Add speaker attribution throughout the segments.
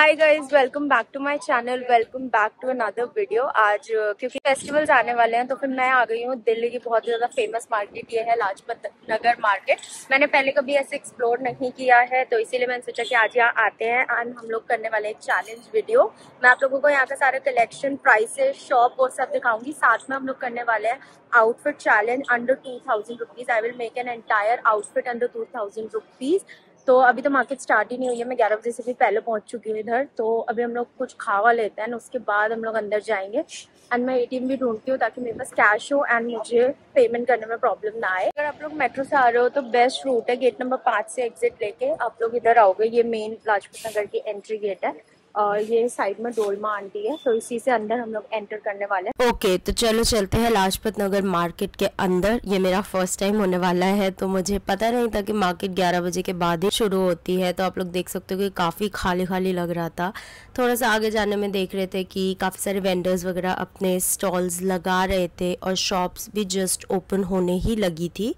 Speaker 1: Hi guys welcome back to my channel welcome back to another video आज क्योंकि festivals आने वाले हैं तो फिर मैं आ गई हूँ दिल्ली की बहुत ज़्यादा फेमस मार्केट ये है लाजपत नगर मार्केट मैंने पहले कभी ऐसे एक्सप्लोर नहीं किया है तो इसीलिए मैंने सोचा कि आज यहाँ आते हैं एंड हम लोग करने वाले एक चैलेंज वीडियो मैं आप लोगों को यहाँ का सारा कलेक्शन प्राइसेस शॉप और सब दिखाऊंगी साथ में हम लोग करने वाले हैं outfit challenge under two thousand rupees I will make an entire outfit under two thousand rupees तो अभी तो मार्केट स्टार्ट ही नहीं हुई है मैं ग्यारह बजे से भी पहले पहुंच चुकी हूँ इधर तो अभी हम लोग कुछ खावा लेते हैं उसके बाद हम लोग अंदर जाएंगे एंड मैं एटीएम भी ढूंढती हूँ ताकि मेरे पास कैश हो एंड मुझे पेमेंट करने में प्रॉब्लम ना आए अगर आप लोग मेट्रो से आ रहे हो तो बेस्ट रूट है गेट नंबर पाँच से एग्जिट लेके आप लोग इधर आओगे ये मेन लाजपत नगर की एंट्री गेट है ये साइड में डोलमा आंटी है तो इसी से अंदर हम लोग एंटर करने वाले हैं ओके okay, तो चलो चलते हैं लाजपत नगर मार्केट के अंदर ये मेरा फर्स्ट टाइम होने वाला है तो मुझे पता नहीं था कि मार्केट 11 बजे के बाद ही शुरू होती है तो आप लोग देख सकते हो कि काफ़ी खाली खाली लग रहा था थोड़ा सा आगे जाने में देख रहे थे की काफ़ी सारे वेंडर्स वगैरह अपने स्टॉल्स लगा रहे थे और शॉप्स भी जस्ट ओपन होने ही लगी थी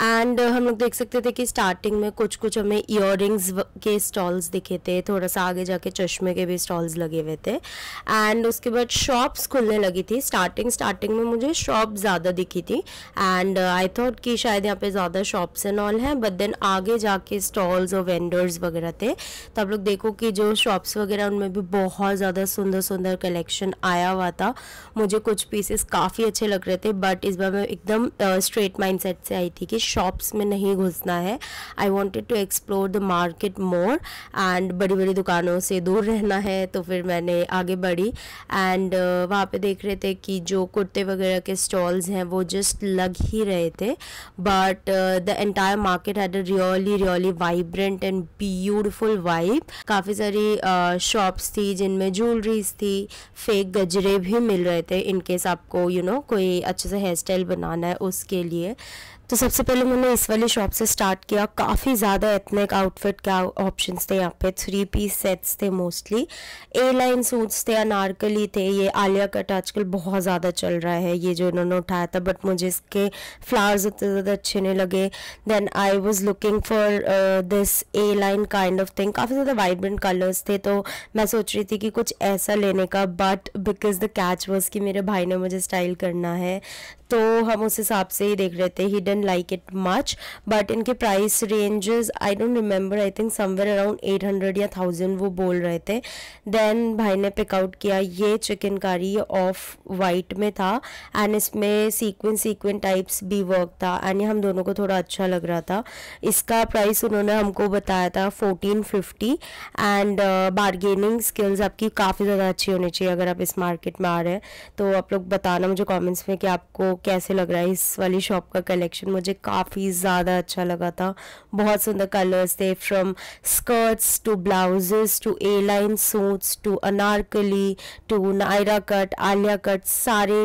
Speaker 1: एंड uh, हम लोग देख सकते थे कि स्टार्टिंग में कुछ कुछ हमें इयर के स्टॉल्स दिखे थे थोड़ा सा आगे जाके चश्मे के भी स्टॉल्स लगे हुए थे एंड उसके बाद शॉप्स खुलने लगी थी स्टार्टिंग स्टार्टिंग में मुझे शॉप ज़्यादा दिखी थी एंड आई थॉट कि शायद यहाँ पे ज़्यादा शॉप्स एंड ऑल हैं बट देन आगे जाके स्टॉल्स और वेंडर्स वगैरह थे तो आप लोग देखो कि जो शॉप्स वगैरह उनमें भी बहुत ज़्यादा सुंदर सुंदर कलेक्शन आया हुआ था मुझे कुछ पीसेस काफ़ी अच्छे लग रहे थे बट इस बार मैं एकदम स्ट्रेट uh, माइंड से आई थी कि शॉप्स में नहीं घुसना है I wanted to explore the market more and बड़ी बड़ी दुकानों से दूर रहना है तो फिर मैंने आगे बढ़ी एंड uh, वहाँ पे देख रहे थे कि जो कुर्ते वगैरह के स्टॉल्स हैं वो जस्ट लग ही रहे थे but the entire market had a really really vibrant and beautiful vibe काफ़ी सारी शॉप्स uh, थी जिनमें ज्वेलरीज थी फेक गजरे भी मिल रहे थे इनकेस आपको यू you नो know, कोई अच्छे से हेयर स्टाइल बनाना है उसके लिए तो सबसे पहले मैंने इस वाली शॉप से स्टार्ट किया काफ़ी ज़्यादा एथनिक आउटफिट के ऑप्शंस थे यहाँ पे थ्री पीस सेट्स थे मोस्टली ए लाइन सूट्स थे अनारकली थे ये आलिया कट आजकल बहुत ज़्यादा चल रहा है ये जो इन्होंने उठाया था बट मुझे इसके फ्लावर्स उतने ज़्यादा अच्छे नहीं लगे then I was looking for this A line kind of thing काफ़ी ज़्यादा वाइब्रेंट कलर्स थे तो मैं सोच रही थी कि कुछ ऐसा लेने का but because the catch was कि मेरे भाई ने मुझे स्टाइल करना है तो हम उस हिसाब से ही देख रहे थे hidden didn't like it much but इनके price ranges I don't remember I think somewhere around 800 या 1000 वो बोल रहे थे देन भाई ने पिकआउट किया ये चिकन ऑफ वाइट में था एंड इसमें सीक्वेंस सीक्वेंस टाइप्स भी वर्क था एंड हम दोनों को थोड़ा अच्छा लग रहा था इसका प्राइस उन्होंने हमको बताया था fourteen fifty and bargaining skills आपकी काफ़ी ज़्यादा अच्छी होनी चाहिए अगर आप इस मार्केट में आ रहे हैं तो आप लोग बताना मुझे कॉमेंट्स में कि आपको कैसे लग रहा है इस वाली शॉप का कलेक्शन कलेक्शन मुझे काफ़ी ज़्यादा अच्छा लगा था बहुत सुंदर कलर्स थे from skirts to blouses to A line suits to anarkali to Naira cut Alia cut सारे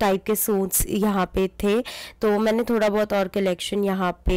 Speaker 1: टाइप के सूट्स यहाँ पे थे तो मैंने थोड़ा बहुत और कलेक्शन यहाँ पे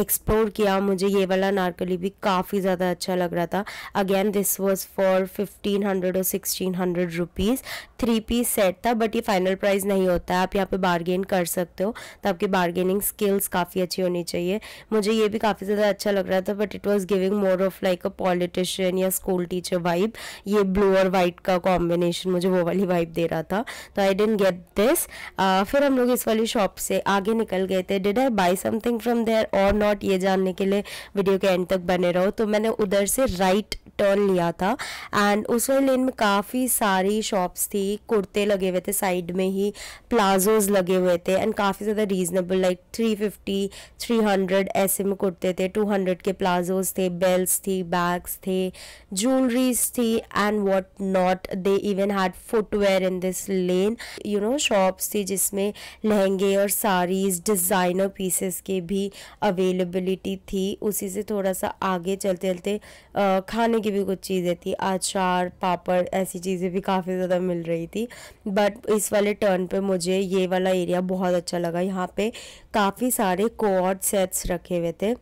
Speaker 1: एक्सप्लोर किया मुझे ये वाला नारकली भी काफ़ी ज़्यादा अच्छा लग रहा था again this was for fifteen hundred और sixteen hundred rupees three piece set था बट ये फाइनल प्राइस नहीं होता है आप यहाँ पे बार्गेन कर सकते हो तो आपकी बारगेनिंग स्किल्स काफ़ी अच्छी होनी चाहिए मुझे ये भी काफ़ी ज़्यादा अच्छा लग रहा था but it was giving more of like a politician या स्कूल टीचर वाइब ये ब्लू और वाइट का कॉम्बिनेशन मुझे वो वाली वाइब दे रहा था तो I didn't get this uh, फिर हम लोग इस वाली शॉप से आगे निकल गए थे did I buy something from there और नॉट ये जानने के लिए वीडियो के एंड तक बने रहो तो मैंने उधर से राइट टर्न लिया था एंड उस वाली लेन में काफ़ी सारी शॉप्स थी कुर्ते लगे हुए थे साइड में ही प्लाजोज लगे हुए थे एंड काफ़ी ज़्यादा reasonable like three fifty three hundred ऐसे में कुर्ते थे टू हंड्रेड के प्लाजोज थे बेल्ट थी बैग्स थे ज्वेलरीज थी and what not they even had footwear in this lane you know shops थी जिसमें लहंगे और साड़ीज़ डिज़ाइनर पीसेस के भी अवेलेबिलिटी थी उसी से थोड़ा सा आगे चलते चलते खाने के की भी कुछ चीज़ें थी अचार पापड़ ऐसी चीज़ें भी काफ़ी ज़्यादा मिल रही थी बट इस वाले टर्न पे मुझे ये वाला एरिया बहुत अच्छा लगा यहाँ पे काफ़ी सारे कोऑर्ड सेट्स रखे हुए थे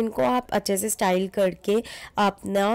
Speaker 1: इनको आप अच्छे से स्टाइल करके अपना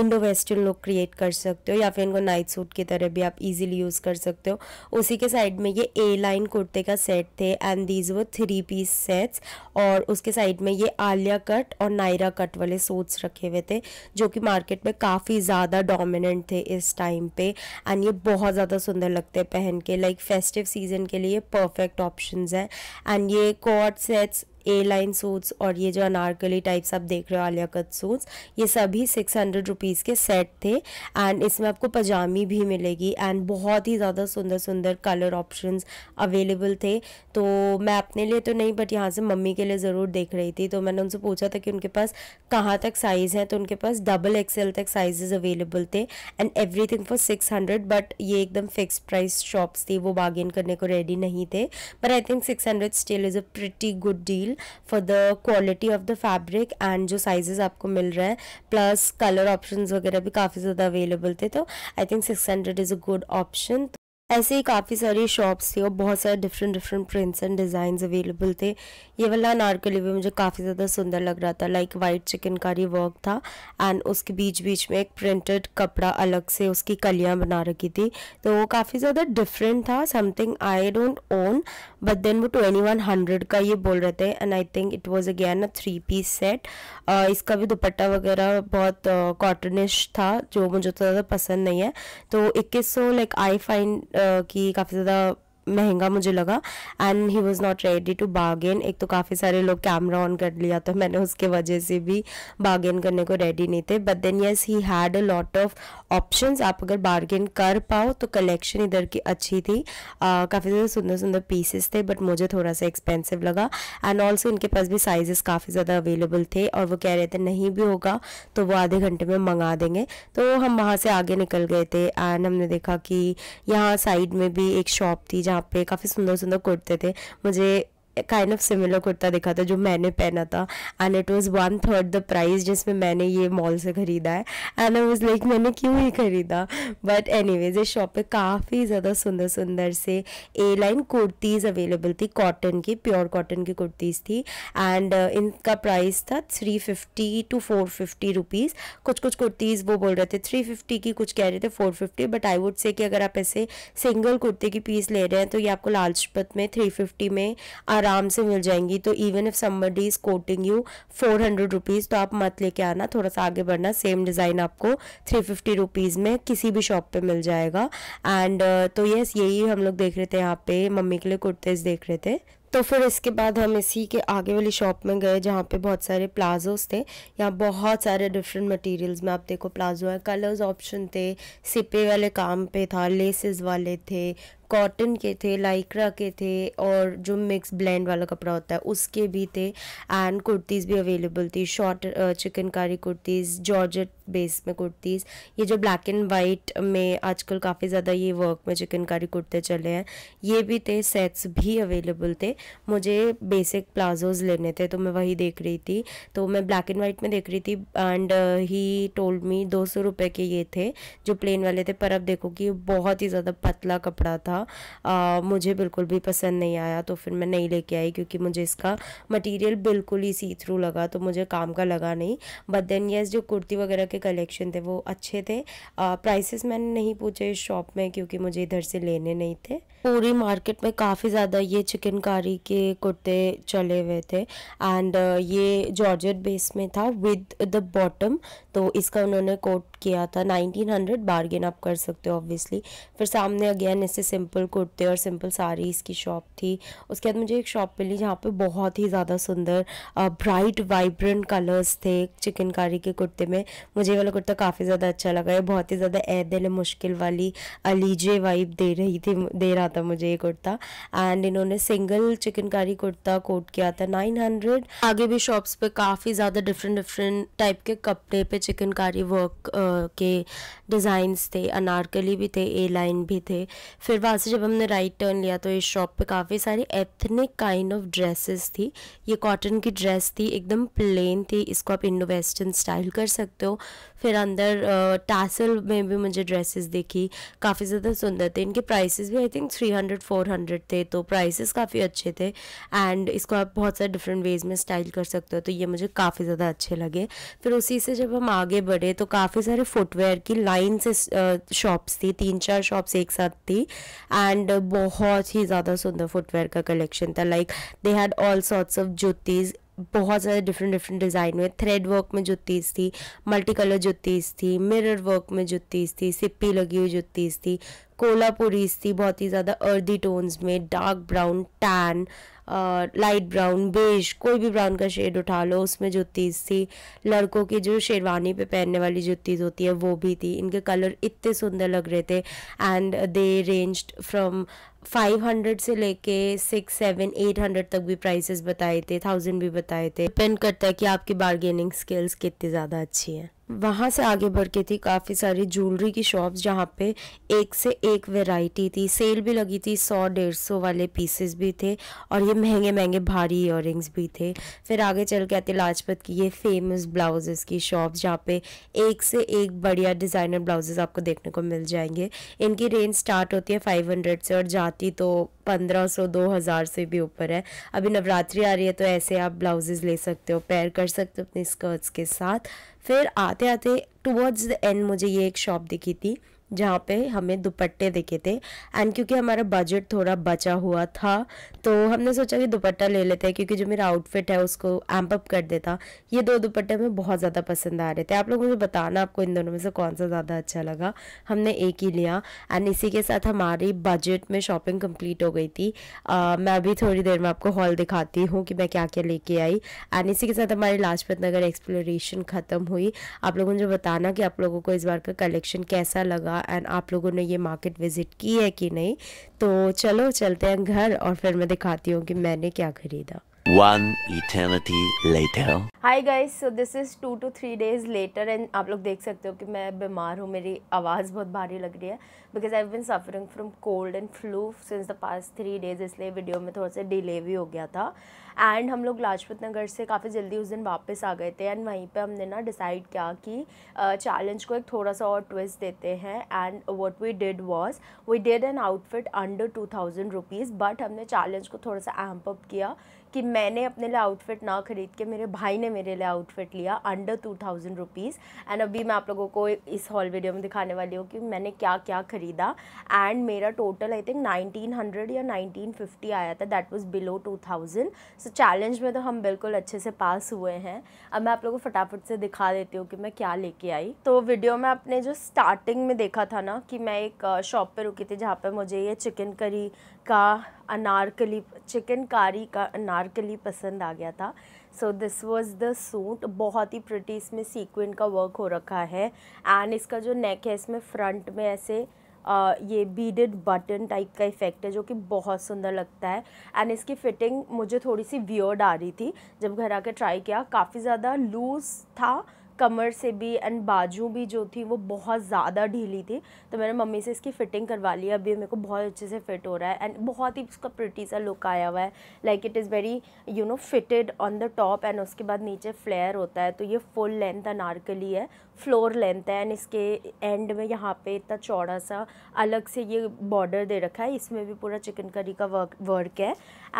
Speaker 1: इंडो वेस्टर्न लुक क्रिएट कर सकते हो या फिर इनको नाइट सूट की तरह भी आप इजीली यूज़ कर सकते हो उसी के साइड में ये ए लाइन कुर्ते का सेट थे एंड दीज वो थ्री पीस सेट्स और उसके साइड में ये आलिया कट और नायरा कट वाले सूट्स रखे हुए थे जो कि मार्केट में काफ़ी ज़्यादा डोमिनेंट थे इस टाइम पे एंड ये बहुत ज़्यादा सुंदर लगते हैं पहन के लाइक फेस्टिव सीजन के लिए परफेक्ट ऑप्शन हैं एंड ये coord sets A line suits और ये जो अनारकली टाइप्स आप देख रहे हो आलिया कट सूट्स ये सभी सिक्स हंड्रेड रुपीज़ के सेट थे एंड इसमें आपको पजामी भी मिलेगी एंड बहुत ही ज़्यादा सुंदर सुंदर कलर ऑप्शंस अवेलेबल थे तो मैं अपने लिए तो नहीं बट यहाँ से मम्मी के लिए ज़रूर देख रही थी तो मैंने उनसे पूछा था कि उनके पास कहाँ तक साइज़ हैं तो उनके पास डबल एक्सेल तक साइजेज़ अवेलेबल थे and thing for six hundred but ये एकदम फिक्स प्राइस शॉप्स थी वो बार्गेन करने को रेडी नहीं थे but I think six hundred still is a pretty good deal scale for the quality of the fabric and जो साइजेस आपको मिल रहे हैं प्लस कलर ऑप्शंस वगैरह भी काफ़ी ज़्यादा अवेलेबल थे तो I think six hundred is a good option ऐसे ही काफ़ी सारी शॉप्स थी और बहुत सारे different different prints and design available थे ये वाला नारकली भी मुझे काफ़ी ज़्यादा सुंदर लग रहा था लाइक वाइट चिकनकारी वर्क था एंड उसके बीच बीच में एक प्रिंटेड कपड़ा अलग से उसकी कलियाँ बना रखी थी तो वो काफ़ी ज़्यादा डिफरेंट था something I don't own but then वो ट्वेंटी वन हंड्रेड का ये बोल रहे थे and I think it was again a three piece set इसका भी दुपट्टा वगैरह बहुत कॉटनिश uh, था जो मुझे तो ज़्यादा पसंद नहीं है तो इक्कीस सौ लाइक आई फाइंड कि काफ़ी ज़्यादा महंगा मुझे लगा and he was not ready to bargain एक तो काफ़ी सारे लोग कैमरा ऑन कर लिया तो मैंने उसके वजह से भी बार्गेन करने को रेडी नहीं थे but then yes he had a lot of option आप अगर बार्गेन कर पाओ तो कलेक्शन इधर की अच्छी थी uh, काफ़ी ज़्यादा सुंदर सुंदर पीसेस थे बट मुझे थोड़ा सा एक्सपेंसिव लगा एंड ऑल्सो इनके पास भी साइजेस काफ़ी ज़्यादा अवेलेबल थे और वो कह रहे थे नहीं भी होगा तो वो आधे घंटे में मंगा देंगे तो हम वहाँ से आगे निकल गए थे एंड हमने देखा कि यहाँ साइड में भी एक शॉप थी जहाँ पे काफ़ी सुंदर सुंदर कुर्ते थे मुझे काइंड ऑफ सिमिलर कुर्ता दिखा था जो मैंने पहना था and it was one third the price जिसमें मैंने ये मॉल से ख़रीदा है एंड आई वॉज लाइक मैंने क्यों ही ख़रीदा बट एनी वेज इस शॉप पर काफ़ी ज़्यादा सुंदर सुंदर से ए लाइन कुर्तीज़ अवेलेबल थी कॉटन की प्योर कॉटन की कुर्तीज़ थी एंड uh, इनका प्राइस था three fifty to four fifty rupees कुछ कुछ कुर्तीज़ वो बोल रहे थे थ्री फिफ्टी की कुछ कह रहे थे four fifty but I would say कि अगर आप ऐसे सिंगल कुर्ते की पीस ले रहे हैं तो ये आपको लाल में थ्री फिफ्टी में आराम आराम से मिल जाएंगी तो even if somebody is quoting you four hundred rupees तो आप मत लेके आना थोड़ा सा आगे बढ़ना सेम डिज़ाइन आपको थ्री फिफ्टी रुपीज़ में किसी भी शॉप पे मिल जाएगा एंड uh, तो यस यही हम लोग देख रहे थे यहाँ पे मम्मी के लिए कुर्तेज़ देख रहे थे तो फिर इसके बाद हम इसी के आगे वाली शॉप में गए जहाँ पे बहुत सारे प्लाजोस थे यहाँ बहुत सारे डिफरेंट मटेरियल्स में आप देखो प्लाजो है कलर्स ऑप्शन थे सिपे वाले काम पे था लेसेस वाले थे कॉटन के थे लाइक्रा के थे और जो मिक्स ब्लेंड वाला कपड़ा होता है उसके भी थे एंड कुर्तीज़ भी अवेलेबल थी short chikankari kurtis georgette base में कुर्तीज़ ये जो ब्लैक एंड वाइट में आजकल काफ़ी ज़्यादा ये वर्क में चिकनकारी कुर्ते चले हैं ये भी थे सेट्स भी अवेलेबल थे मुझे बेसिक प्लाजोज लेने थे तो मैं वही देख रही थी तो मैं ब्लैक एंड वाइट में देख रही थी एंड ही टोल्ड मी दो सौ रुपये के ये थे जो प्लेन वाले थे पर अब देखो कि बहुत ही ज़्यादा पतला कपड़ा था आ, मुझे बिल्कुल भी पसंद नहीं आया तो फिर मैं नहीं लेके आई क्योंकि मुझे इसका मटीरियल बिल्कुल ही सी थ्रू लगा तो मुझे काम का लगा नहीं बट देन येस जो कुर्ती वगैरह के कलेक्शन थे वो अच्छे थे प्राइसेस मैंने नहीं पूछे इस शॉप में क्योंकि मुझे इधर से लेने नहीं थे पूरी मार्केट में काफ़ी ज़्यादा ये चिकनकारी क्वालिटी के कुर्ते चले हुए थे एंड uh, ये जॉर्जेट बेस में था विद द बॉटम तो इसका उन्होंने कोट किया था 1900 बार्गेन आप कर सकते हो ऑब्वियसली फिर सामने अगेन ऐसे सिंपल कुर्ते और सिंपल साड़ीज़ की शॉप थी उसके बाद मुझे एक शॉप मिली जहाँ पे बहुत ही ज़्यादा सुंदर ब्राइट वाइब्रेंट कलर्स थे चिकनकारी के कुर्ते में मुझे वाला कुर्ता काफ़ी ज़्यादा अच्छा लगा है बहुत ही ज़्यादा ए दिल मुश्किल वाली अलीजे वाइब दे रही थी दे रहा था मुझे ये कुर्ता एंड इन्होंने सिंगल चिकनकारी कुर्ता कोट के आता है नाइन हंड्रेड आगे भी शॉप्स पे काफ़ी ज़्यादा डिफरेंट डिफरेंट टाइप के कपड़े पे चिकनकारी वर्क के डिज़ाइंस थे अनारकली भी थे ए लाइन भी थे फिर वहाँ से जब हमने राइट टर्न लिया तो इस शॉप पे काफ़ी सारी एथनिक काइंड ऑफ ड्रेसेस थी ये कॉटन की ड्रेस थी एकदम प्लेन थी इसको आप इंडो वेस्टर्न स्टाइल कर सकते हो फिर अंदर टासल में भी मुझे ड्रेसेस देखी काफ़ी ज़्यादा सुंदर थे इनके प्राइसेस भी I think three hundred four hundred थे तो प्राइसेस काफ़ी अच्छे अच्छे थे एंड इसको आप बहुत सारे डिफरेंट वेज में स्टाइल कर सकते हो तो ये मुझे काफ़ी ज़्यादा अच्छे लगे फिर उसी से जब हम आगे बढ़े तो काफ़ी सारे फुटवेयर की लाइन से शॉप्स थी तीन चार शॉप्स एक साथ थी एंड बहुत ही ज़्यादा सुंदर फुटवेयर का कलेक्शन था like they had all sorts of juttis बहुत ज़्यादा डिफरेंट डिफरेंट डिज़ाइन में थ्रेड वर्क में जुतीस थी मल्टी कलर जुत्तीस थी मिरर वर्क में जुत्तीस थी सिप्पी लगी हुई जुतीस थी कोलापुरीस थी बहुत ही ज़्यादा अर्दी टोन्स में dark brown tan light brown beige कोई भी ब्राउन का शेड उठा लो उसमें जुत्तीस थी लड़कों की जो शेरवानी पे पहनने वाली जुत्तीस होती है वो भी थी इनके कलर इतने सुंदर लग रहे थे and they ranged from five hundred से लेके सिक्स सेवन एट हंड्रेड तक भी प्राइसेस बताए थे थाउजेंड भी बताए थे डिपेंड करता है कि आपकी बार्गेनिंग स्किल्स कितनी ज़्यादा अच्छी हैं वहाँ से आगे बढ़ के थी काफ़ी सारी ज्वेलरी की शॉप्स जहाँ पे एक से एक वैरायटी थी सेल भी लगी थी सौ डेढ़ सौ वाले पीसेस भी थे और ये महंगे महंगे भारी इयर भी थे फिर आगे चल के आते लाजपत की ये फेमस ब्लाउजेस की शॉप्स जहाँ पे एक से एक बढ़िया डिज़ाइनर ब्लाउजेस आपको देखने को मिल जाएंगे इनकी रेंज स्टार्ट होती है फाइव हंड्रेड से और जाती तो पंद्रह सौ दो हज़ार से भी ऊपर है अभी नवरात्रि आ रही है तो ऐसे आप ब्लाउजेज ले सकते हो पैर कर सकते हो अपनी स्कर्ट्स के साथ फिर आते आते टूवर्ड्स द एंड मुझे ये एक शॉप दिखी थी जहाँ पे हमें दुपट्टे देखे थे एंड क्योंकि हमारा बजट थोड़ा बचा हुआ था तो हमने सोचा कि दुपट्टा ले लेते हैं क्योंकि जो मेरा आउटफिट है उसको एम्प अप कर देता ये दो दुपट्टे हमें बहुत ज़्यादा पसंद आ रहे थे आप लोग मुझे बताना आपको इन दोनों में से कौन सा ज़्यादा अच्छा लगा हमने एक ही लिया एंड इसी के साथ हमारी बजट में शॉपिंग कम्प्लीट हो गई थी आ, मैं अभी थोड़ी देर में आपको हॉल दिखाती हूँ कि मैं क्या क्या लेके आई एंड इसी के साथ हमारी लाजपत नगर एक्सप्लोरेशन ख़त्म हुई आप लोग मुझे बताना कि आप लोगों को इस बार का कलेक्शन कैसा लगा एंड आप लोगों ने ये मार्केट विज़िट की है कि नहीं तो चलो चलते हैं घर और फिर मैं दिखाती हूँ कि मैंने क्या खरीदा One eternity later. Hi guys, so this is two to three days later and आप लोग देख सकते हो कि मैं बीमार हूँ मेरी आवाज़ बहुत भारी लग रही है because I've been suffering from cold and flu since the past three days इसलिए वीडियो में थोड़ा सा डिले भी हो गया था एंड हम लोग लाजपत नगर से काफ़ी जल्दी उस दिन वापस आ गए थे एंड वहीं पे हमने ना डिसाइड किया कि चैलेंज को एक थोड़ा सा और ट्विस्ट देते हैं and what we did was we did an outfit under two thousand rupees but हमने चैलेंज को थोड़ा सा एम्प अप किया कि मैंने अपने लिए आउटफिट ना ख़रीद के मेरे भाई ने मेरे लिए आउटफिट लिया under two thousand rupees and अभी मैं आप लोगों को इस हॉल वीडियो में दिखाने वाली हूँ कि मैंने क्या क्या ख़रीदा एंड मेरा total I think nineteen hundred या नाइनटीन फिफ्टी आया था that was below two thousand so challenge में तो हम बिल्कुल अच्छे से पास हुए हैं अब मैं आप लोगों को फटाफट से दिखा देती हूँ कि मैं क्या लेके आई तो वीडियो में आपने जो स्टार्टिंग में देखा था ना कि मैं एक शॉप पे रुकी थी जहाँ पे मुझे ये चिकन करी का अनारकली चिकन कारी का अनारकली पसंद आ गया था so this was the suit बहुत ही प्रटी इसमें सीक्वेंट का वर्क हो रखा है एंड इसका जो नेक है इसमें फ्रंट में ऐसे ये बीडेड बटन टाइप का इफ़ेक्ट है जो कि बहुत सुंदर लगता है एंड इसकी फ़िटिंग मुझे थोड़ी सी वियर्ड आ रही थी जब घर आकर ट्राई किया काफ़ी ज़्यादा लूज़ था कमर से भी एंड बाजू भी जो थी वो बहुत ज़्यादा ढीली थी तो मैंने मम्मी से इसकी फ़िटिंग करवा ली अभी मेरे को बहुत अच्छे से फिट हो रहा है एंड बहुत ही उसका प्रिटी सा लुक आया हुआ है like it is very you know fitted on the top and उसके बाद नीचे फ्लेयर होता है तो ये फुल लेंथ अनारकली है फ्लोर लेंथ है एंड इसके एंड में यहाँ पे इतना चौड़ा सा अलग से ये बॉर्डर दे रखा है इसमें भी पूरा चिकन करी का वर्क वर्क है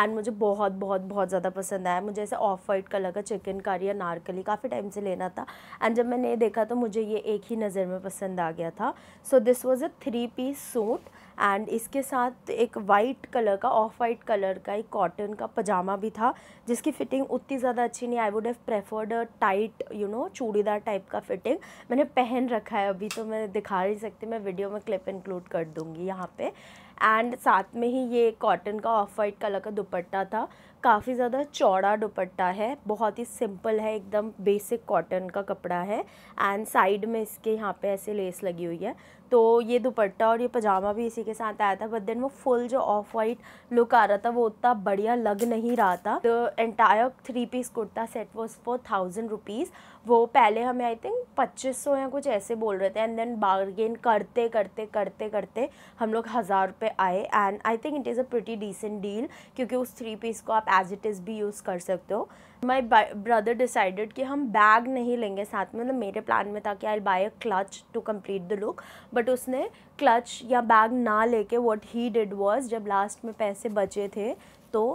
Speaker 1: एंड मुझे बहुत बहुत बहुत ज़्यादा पसंद आया मुझे ऐसे ऑफ वाइट कलर का चिकन करी या नारकली काफ़ी टाइम से लेना था एंड जब मैंने देखा तो मुझे ये एक ही नज़र में पसंद आ गया था so this was a three piece suit and इसके साथ एक वाइट कलर का ऑफ वाइट कलर का एक कॉटन का पजामा भी था जिसकी फिटिंग उतनी ज़्यादा अच्छी नहीं I would have preferred tight you know churidar type का फिटिंग मैंने पहन रखा है अभी तो मैं दिखा नहीं सकती मैं वीडियो में क्लिप इंक्लूड कर दूँगी यहाँ पर एंड साथ में ही ये कॉटन का ऑफ वाइट कलर का दुपट्टा था काफ़ी ज़्यादा चौड़ा दुपट्टा है बहुत ही सिंपल है एकदम बेसिक कॉटन का कपड़ा है एंड साइड में इसके यहाँ पे ऐसे लेस लगी हुई है तो ये दुपट्टा और ये पजामा भी इसी के साथ आया था बट देन वो फुल जो ऑफ वाइट लुक आ रहा था वो उतना बढ़िया लग नहीं रहा था the entire three piece kurta set was four thousand rupees वो पहले हमें आई थिंक पच्चीस सौ या कुछ ऐसे बोल रहे थे एंड देन बार्गेन करते करते करते करते हम लोग हज़ार रुपये आए and I think it is a pretty decent deal क्योंकि उस थ्री पीस को आप एज इट इज़ भी यूज़ कर सकते हो माई ब्रदर डिसाइडेड कि हम बैग नहीं लेंगे साथ में मतलब मेरे प्लान में था कि I buy a clutch to complete the look but उसने क्लच या बैग ना लेके वॉट ही डिड वॉज जब लास्ट में पैसे बचे थे तो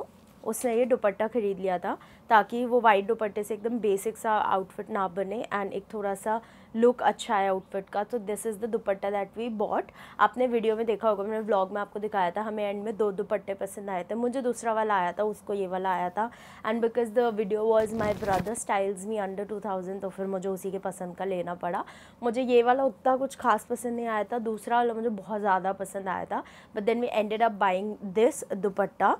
Speaker 1: उसने ये दुपट्टा ख़रीद लिया था ताकि वो वाइट दुपट्टे से एकदम बेसिक सा आउटफिट ना बने एंड एक थोड़ा सा लुक अच्छा है आउटफिट का तो this is the dupatta that we bought आपने वीडियो में देखा होगा मैंने व्लॉग में आपको दिखाया था हमें एंड में दो दुपट्टे पसंद आए थे मुझे दूसरा वाला आया था उसको ये वाला आया था and because the video was my brother styles me under two thousand तो फिर मुझे उसी के पसंद का लेना पड़ा मुझे ये वाला उतना कुछ खास पसंद नहीं आया था दूसरा वाला मुझे बहुत ज़्यादा पसंद आया था but then we ended up buying this dupatta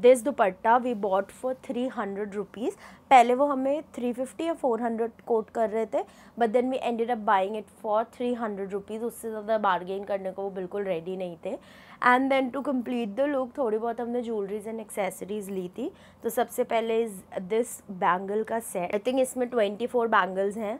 Speaker 1: this dupatta we bought for three hundred rupees पहले वो हमें थ्री फिफ्टी या फोर हंड्रेड कोट कर रहे थे but then we ended up buying it for three hundred rupees उससे ज़्यादा बार्गेन करने को वो बिल्कुल रेडी नहीं थे and then to complete the look थोड़ी बहुत हमने ज्वेलरीज एंड एक्सेसरीज ली थी तो सबसे पहले इज़ दिस बैंगल का सेट आई थिंक इसमें ट्वेंटी फोर बैंगल्स हैं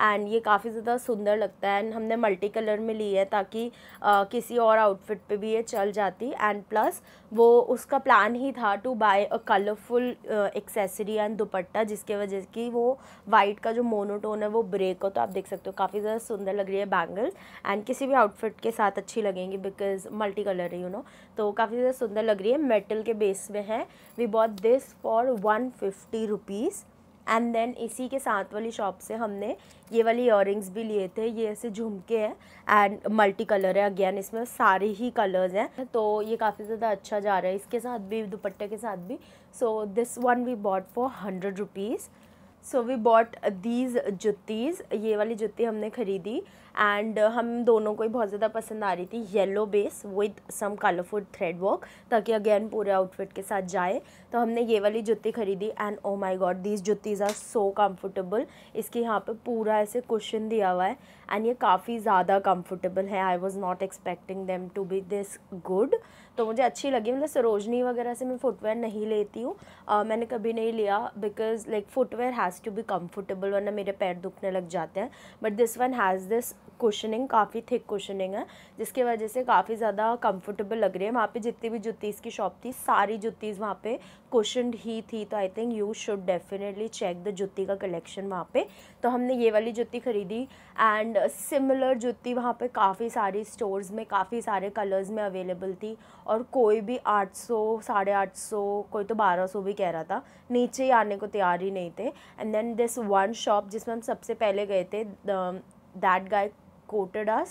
Speaker 1: एंड ये काफ़ी ज़्यादा सुंदर लगता है एंड हमने मल्टी कलर में ली है ताकि आ, किसी और आउटफिट पे भी ये चल जाती एंड प्लस वो उसका प्लान ही था to buy a colourful accessory and dupatta जिसके वजह से वो वाइट का जो मोनोटोन है वो ब्रेक हो तो आप देख सकते हो काफ़ी ज़्यादा सुंदर लग रही है बैंगल्स एंड किसी भी आउटफिट के साथ अच्छी लगेंगी बिकॉज मल्टी कलर है यू नो तो काफ़ी ज़्यादा सुंदर लग रही है मेटल के बेस में है we bought this for one fifty rupees and then इसी के साथ वाली शॉप से हमने ये वाली इयर भी लिए थे ये ऐसे झुमके हैं एंड मल्टी कलर है अगेन इसमें सारे ही कलर्स हैं तो ये काफ़ी ज़्यादा अच्छा जा रहा है इसके साथ भी दुपट्टे के साथ भी so this one we bought for hundred rupees so we bought these juttis ये वाली जुत्ती हमने ख़रीदी एंड uh, हम दोनों को ही बहुत ज़्यादा पसंद आ रही थी yellow base with some colourful thread work ताकि अगेन पूरे आउटफिट के साथ जाए तो हमने ये वाली जुत्ती खरीदी and oh my god these juttis are so comfortable इसके यहाँ पर पूरा ऐसे क्वेश्चन दिया हुआ है एंड ये काफ़ी ज़्यादा कम्फर्टेबल है I was not expecting them to be this good तो मुझे अच्छी लगी मतलब सरोजनी वगैरह से मैं फुटवेयर नहीं लेती हूँ uh, मैंने कभी नहीं लिया because like footwear has to be comfortable वरना मेरे पैर दुखने लग जाते हैं but this one has this cushioning काफ़ी थिक कुशनिंग है जिसकी वजह से काफ़ी ज़्यादा कंफर्टेबल लग रही है वहाँ पे जितनी भी जुतीज़ की शॉप थी सारी जुत्तीस वहाँ पे कुशन ही थी तो I think you should definitely check the jutti का कलेक्शन वहाँ पे तो हमने ये वाली जुती ख़रीदी एंड सिमिलर जुत्ती वहाँ पे काफ़ी सारी स्टोर्स में काफ़ी सारे कलर्स में अवेलेबल थी और कोई भी आठ सौ साढ़े आठ सौ कोई तो बारह सौ भी कह रहा था नीचे ही आने को तैयार ही नहीं थे and then this one shop जिसमें हम सबसे पहले गए थे guy quoted quoted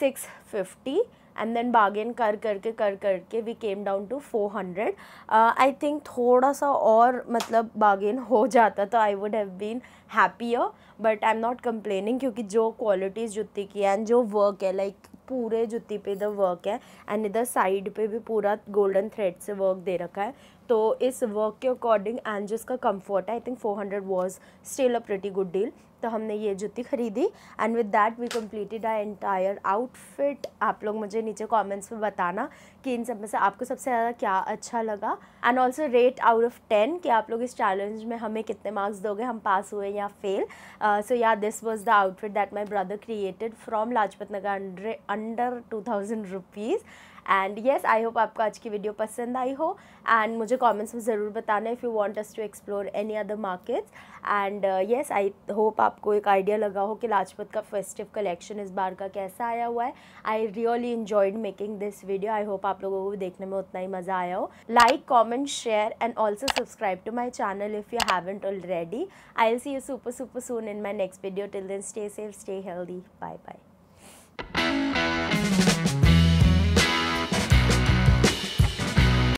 Speaker 1: six fifty and then bargain कर करके कर करके we came down to four hundred I think थोड़ा सा और मतलब बार्गेन हो जाता तो I would have been happier but I am not complaining क्योंकि जो क्वालिटीज़ जुत्ती की है एंड जो वर्क है लाइक like, पूरे जुत्ती पे इधर वर्क है एंड इधर साइड पे भी पूरा गोल्डन थ्रेड से वर्क दे रखा है तो इस वर्क के अकॉर्डिंग एंड जिसका कम्फर्ट है I think four hundred was still a pretty good deal तो हमने ये जूती ख़रीदी and with that we completed I entire outfit आप लोग मुझे नीचे कमेंट्स में बताना कि इन सब में से आपको सबसे ज़्यादा क्या अच्छा लगा and also rate out of ten कि आप लोग इस चैलेंज में हमें कितने मार्क्स दोगे हम पास हुए या फेल सो या this was the outfit that my brother created from Lajpat Nagar under two thousand rupees and yes I hope आपको आज की वीडियो पसंद आई हो एंड मुझे कॉमेंट्स में ज़रूर बताना if you want us to explore any other markets and yes I hope आपको एक आइडिया लगा हो कि लाजपत का फेस्टिव कलेक्शन इस बार का कैसा आया हुआ है I really enjoyed making this video I hope आप लोगों को भी देखने में उतना ही मज़ा आया हो like comment share and also subscribe to my channel if you haven't already I see you super super soon in my next video till then stay safe stay healthy bye bye